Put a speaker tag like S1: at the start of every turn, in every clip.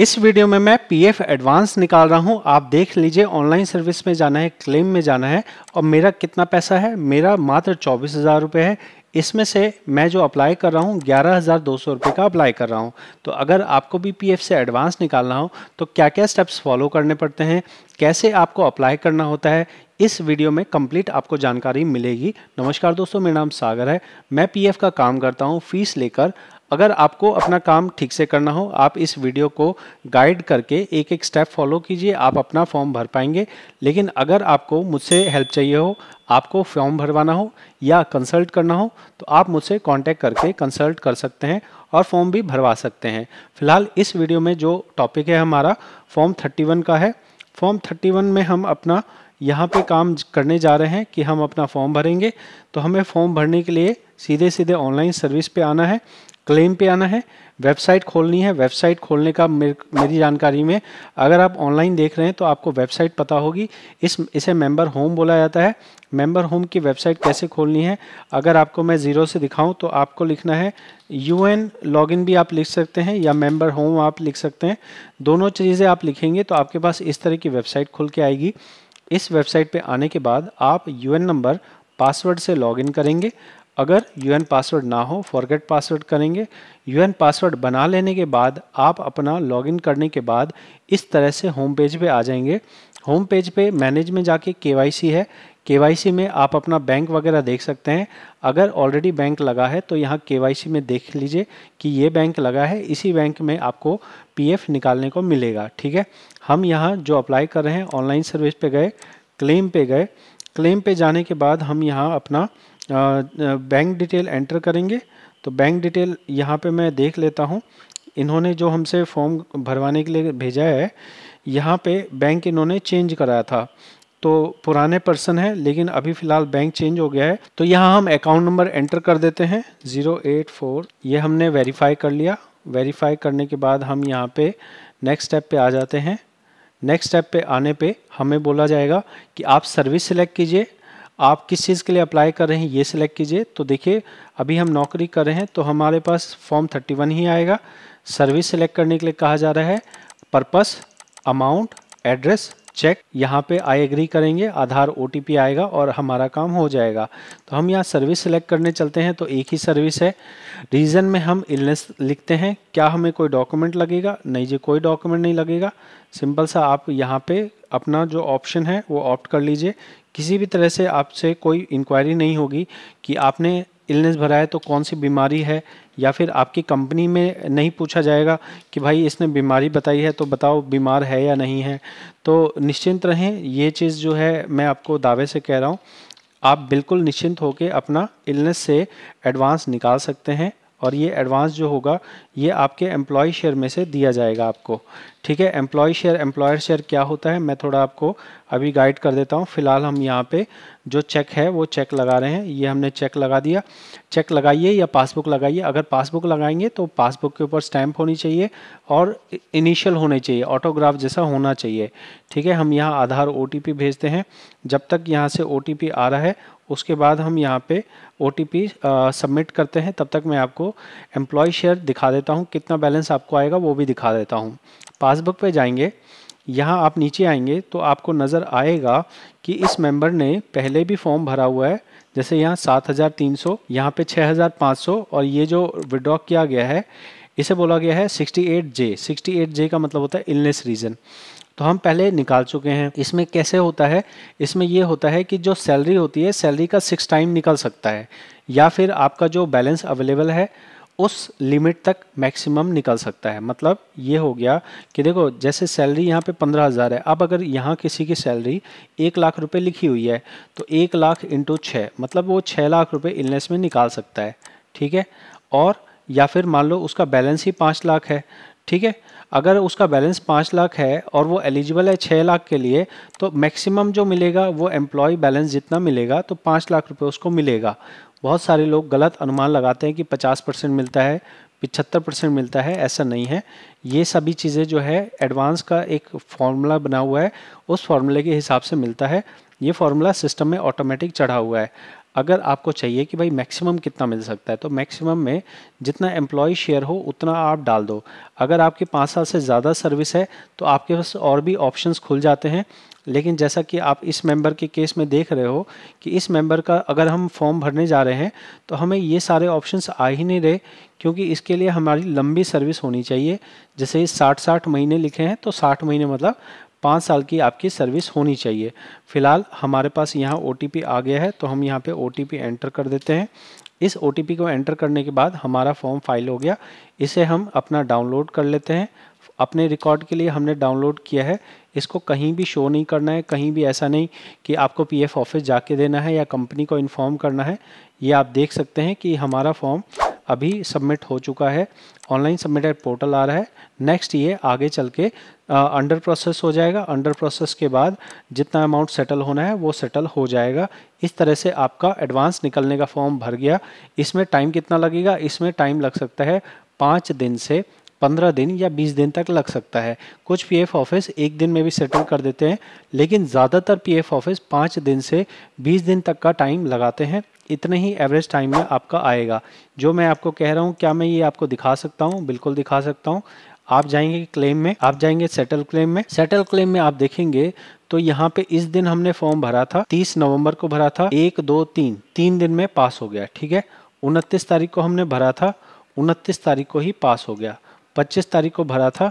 S1: इस वीडियो में मैं पीएफ एडवांस निकाल रहा हूं आप देख लीजिए ऑनलाइन सर्विस में जाना है क्लेम में जाना है और मेरा कितना पैसा है मेरा मात्र चौबीस हज़ार रुपये है इसमें से मैं जो अप्लाई कर रहा हूँ ग्यारह हज़ार दो सौ रुपये का अप्लाई कर रहा हूँ तो अगर आपको भी पीएफ से एडवांस निकालना हो तो क्या क्या स्टेप्स फॉलो करने पड़ते हैं कैसे आपको अप्लाई करना होता है इस वीडियो में कंप्लीट आपको जानकारी मिलेगी नमस्कार दोस्तों मेरा नाम सागर है मैं पीएफ का काम करता हूँ फीस लेकर अगर आपको अपना काम ठीक से करना हो आप इस वीडियो को गाइड करके एक एक स्टेप फॉलो कीजिए आप अपना फॉर्म भर पाएंगे लेकिन अगर आपको मुझसे हेल्प चाहिए हो आपको फॉर्म भरवाना हो या कंसल्ट करना हो तो आप मुझसे कांटेक्ट करके कंसल्ट कर सकते हैं और फॉर्म भी भरवा सकते हैं फिलहाल इस वीडियो में जो टॉपिक है हमारा फॉर्म थर्टी का है फॉर्म थर्टी में हम अपना यहाँ पे काम करने जा रहे हैं कि हम अपना फॉर्म भरेंगे तो हमें फॉर्म भरने के लिए सीधे सीधे ऑनलाइन सर्विस पे आना है क्लेम पे आना है वेबसाइट खोलनी है वेबसाइट खोलने का मेरे मेरी जानकारी में अगर आप ऑनलाइन देख रहे हैं तो आपको वेबसाइट पता होगी इस इसे मेंबर होम बोला जाता है मेंबर होम की वेबसाइट कैसे खोलनी है अगर आपको मैं ज़ीरो से दिखाऊं तो आपको लिखना है यू एन लॉगिन भी आप लिख सकते हैं या मेंबर होम आप लिख सकते हैं दोनों चीज़ें आप लिखेंगे तो आपके पास इस तरह की वेबसाइट खुल के आएगी इस वेबसाइट पर आने के बाद आप यू नंबर पासवर्ड से लॉग करेंगे अगर यू पासवर्ड ना हो फॉरगेट पासवर्ड करेंगे यू पासवर्ड बना लेने के बाद आप अपना लॉगिन करने के बाद इस तरह से होम पेज पे आ जाएंगे होम पेज पे मैनेज में जाके के है के में आप अपना बैंक वगैरह देख सकते हैं अगर ऑलरेडी बैंक लगा है तो यहाँ के में देख लीजिए कि ये बैंक लगा है इसी बैंक में आपको एफ निकालने को मिलेगा ठीक है हम यहाँ जो अप्लाई कर रहे हैं ऑनलाइन सर्विस पे गए क्लेम पे गए क्लेम पे जाने के बाद हम यहाँ अपना बैंक डिटेल एंटर करेंगे तो बैंक डिटेल यहाँ पे मैं देख लेता हूँ इन्होंने जो हमसे फॉर्म भरवाने के लिए भेजा है यहाँ पे बैंक इन्होंने चेंज कराया था तो पुराने पर्सन है लेकिन अभी फ़िलहाल बैंक चेंज हो गया है तो यहाँ हम अकाउंट नंबर एंटर कर देते हैं ज़ीरो एट फोर ये हमने वेरीफाई कर लिया वेरीफाई करने के बाद हम यहाँ पे नेक्स्ट स्टेप पे आ जाते हैं नेक्स्ट स्टेप पे आने पे हमें बोला जाएगा कि आप सर्विस सेलेक्ट कीजिए आप किस चीज़ के लिए अप्लाई कर रहे हैं ये सिलेक्ट कीजिए तो देखिए अभी हम नौकरी कर रहे हैं तो हमारे पास फॉर्म थर्टी वन ही आएगा सर्विस सिलेक्ट करने के लिए कहा जा रहा है पर्पस अमाउंट एड्रेस चेक यहाँ पे आई एग्री करेंगे आधार ओ आएगा और हमारा काम हो जाएगा तो हम यहाँ सर्विस सेलेक्ट करने चलते हैं तो एक ही सर्विस है रीज़न में हम इलनेस लिखते हैं क्या हमें कोई डॉक्यूमेंट लगेगा नहीं जी कोई डॉक्यूमेंट नहीं लगेगा सिंपल सा आप यहाँ पे अपना जो ऑप्शन है वो ऑप्ट कर लीजिए किसी भी तरह से आपसे कोई इंक्वायरी नहीं होगी कि आपने इलनेस भरा है तो कौन सी बीमारी है या फिर आपकी कंपनी में नहीं पूछा जाएगा कि भाई इसने बीमारी बताई है तो बताओ बीमार है या नहीं है तो निश्चिंत रहें ये चीज़ जो है मैं आपको दावे से कह रहा हूँ आप बिल्कुल निश्चिंत होकर अपना इलनेस से एडवांस निकाल सकते हैं और ये एडवांस जो होगा ये आपके एम्प्लॉय शेयर में से दिया जाएगा आपको ठीक है एम्प्लॉय शेयर एम्प्लॉयर शेयर क्या होता है मैं थोड़ा आपको अभी गाइड कर देता हूँ फिलहाल हम यहाँ पे जो चेक है वो चेक लगा रहे हैं ये हमने चेक लगा दिया चेक लगाइए या पासबुक लगाइए अगर पासबुक लगाएंगे तो पासबुक के ऊपर स्टैंप होनी चाहिए और इनिशियल होने चाहिए ऑटोग्राफ जैसा होना चाहिए ठीक है हम यहाँ आधार ओ भेजते हैं जब तक यहाँ से ओ आ रहा है उसके बाद हम यहाँ पे ओ सबमिट करते हैं तब तक मैं आपको एम्प्लॉय शेयर दिखा देता हूँ कितना बैलेंस आपको आएगा वो भी दिखा देता हूँ पासबुक पे जाएंगे यहाँ आप नीचे आएंगे तो आपको नज़र आएगा कि इस मेंबर ने पहले भी फॉर्म भरा हुआ है जैसे यहाँ सात हज़ार तीन सौ यहाँ पर छः हज़ार पाँच सौ और ये जो विड्रॉ किया गया है इसे बोला गया है 68J 68J का मतलब होता है इलनेस रीज़न तो हम पहले निकाल चुके हैं इसमें कैसे होता है इसमें ये होता है कि जो सैलरी होती है सैलरी का सिक्स टाइम निकल सकता है या फिर आपका जो बैलेंस अवेलेबल है उस लिमिट तक मैक्सिमम निकल सकता है मतलब ये हो गया कि देखो जैसे सैलरी यहाँ पे पंद्रह हज़ार है अब अगर यहाँ किसी की सैलरी एक लाख रुपए लिखी हुई है तो एक लाख इंटू छः मतलब वो छः लाख रुपए इलनेस में निकाल सकता है ठीक है और या फिर मान लो उसका बैलेंस ही पाँच लाख है ठीक है अगर उसका बैलेंस पाँच लाख है और वो एलिजिबल है छः लाख के लिए तो मैक्सिमम जो मिलेगा वो एम्प्लॉय बैलेंस जितना मिलेगा तो पाँच लाख रुपए उसको मिलेगा बहुत सारे लोग गलत अनुमान लगाते हैं कि पचास परसेंट मिलता है पिछहत्तर परसेंट मिलता है ऐसा नहीं है ये सभी चीज़ें जो है एडवांस का एक फार्मूला बना हुआ है उस फार्मूले के हिसाब से मिलता है ये फार्मूला सिस्टम में ऑटोमेटिक चढ़ा हुआ है अगर आपको चाहिए कि भाई मैक्सिमम कितना मिल सकता है तो मैक्सिमम में जितना एम्प्लॉय शेयर हो उतना आप डाल दो अगर आपके पाँच साल से ज़्यादा सर्विस है तो आपके पास और भी ऑप्शंस खुल जाते हैं लेकिन जैसा कि आप इस मेंबर के केस में देख रहे हो कि इस मेंबर का अगर हम फॉर्म भरने जा रहे हैं तो हमें ये सारे ऑप्शंस आ ही नहीं रहे क्योंकि इसके लिए हमारी लंबी सर्विस होनी चाहिए जैसे साठ साठ महीने लिखे हैं तो साठ महीने मतलब पाँच साल की आपकी सर्विस होनी चाहिए फिलहाल हमारे पास यहाँ ओ आ गया है तो हम यहाँ पे ओ एंटर कर देते हैं इस ओ को एंटर करने के बाद हमारा फॉर्म फाइल हो गया इसे हम अपना डाउनलोड कर लेते हैं अपने रिकॉर्ड के लिए हमने डाउनलोड किया है इसको कहीं भी शो नहीं करना है कहीं भी ऐसा नहीं कि आपको पीएफ ऑफिस जाके देना है या कंपनी को इन्फॉर्म करना है ये आप देख सकते हैं कि हमारा फॉर्म अभी सबमिट हो चुका है ऑनलाइन सबमिटेड पोर्टल आ रहा है नेक्स्ट ये आगे चल के अंडर प्रोसेस हो जाएगा अंडर प्रोसेस के बाद जितना अमाउंट सेटल होना है वो सेटल हो जाएगा इस तरह से आपका एडवांस निकलने का फॉर्म भर गया इसमें टाइम कितना लगेगा इसमें टाइम लग सकता है पाँच दिन से पंद्रह दिन या बीस दिन तक लग सकता है कुछ पीएफ ऑफिस एक दिन में भी सेटल कर देते हैं लेकिन ज़्यादातर पीएफ ऑफिस पाँच दिन से बीस दिन तक का टाइम लगाते हैं इतने ही एवरेज टाइम में आपका आएगा जो मैं आपको कह रहा हूँ क्या मैं ये आपको दिखा सकता हूँ बिल्कुल दिखा सकता हूँ आप जाएंगे क्लेम में आप जाएंगे सेटल क्लेम में सेटल क्लेम में आप देखेंगे तो यहाँ पे इस दिन हमने फॉर्म भरा था 30 नवंबर को भरा था एक दो तीन तीन दिन में पास हो गया ठीक है उनतीस तारीख को हमने भरा था उनतीस तारीख को ही पास हो गया पच्चीस तारीख को भरा था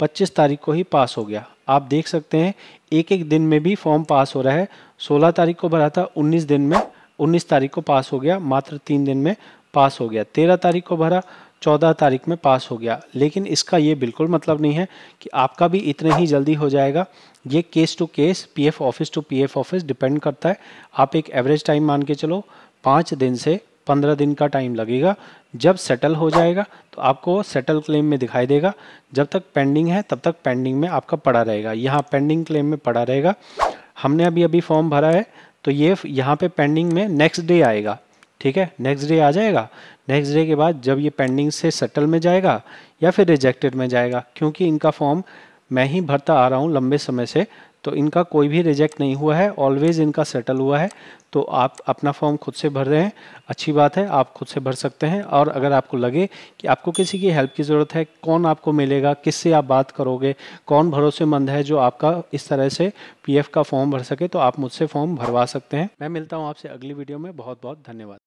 S1: पच्चीस तारीख को ही पास हो गया आप देख सकते हैं एक एक दिन में भी फॉर्म पास हो रहा है सोलह तारीख को भरा था उन्नीस दिन में 19 तारीख को पास हो गया मात्र तीन दिन में पास हो गया तेरह तारीख को भरा चौदह तारीख में पास हो गया लेकिन इसका ये बिल्कुल मतलब नहीं है कि आपका भी इतने ही जल्दी हो जाएगा ये case to case PF office to PF office depend करता है आप एक एवरेज टाइम मान के चलो पाँच दिन से पंद्रह दिन का टाइम लगेगा जब सेटल हो जाएगा तो आपको सेटल क्लेम में दिखाई देगा जब तक पेंडिंग है तब तक पेंडिंग में आपका पड़ा रहेगा यहाँ पेंडिंग क्लेम में पड़ा रहेगा हमने अभी अभी फॉर्म भरा है तो ये यहाँ पे पेंडिंग में नेक्स्ट डे आएगा ठीक है नेक्स्ट डे आ जाएगा नेक्स्ट डे के बाद जब ये पेंडिंग से सेटल में जाएगा या फिर रिजेक्टेड में जाएगा क्योंकि इनका फॉर्म मैं ही भरता आ रहा हूँ लंबे समय से तो इनका कोई भी रिजेक्ट नहीं हुआ है ऑलवेज इनका सेटल हुआ है तो आप अपना फॉर्म खुद से भर रहे हैं अच्छी बात है आप खुद से भर सकते हैं और अगर आपको लगे कि आपको किसी की हेल्प की ज़रूरत है कौन आपको मिलेगा किससे आप बात करोगे कौन भरोसेमंद है जो आपका इस तरह से पीएफ का फॉर्म भर सके तो आप मुझसे फॉर्म भरवा सकते हैं मैं मिलता हूँ आपसे अगली वीडियो में बहुत बहुत धन्यवाद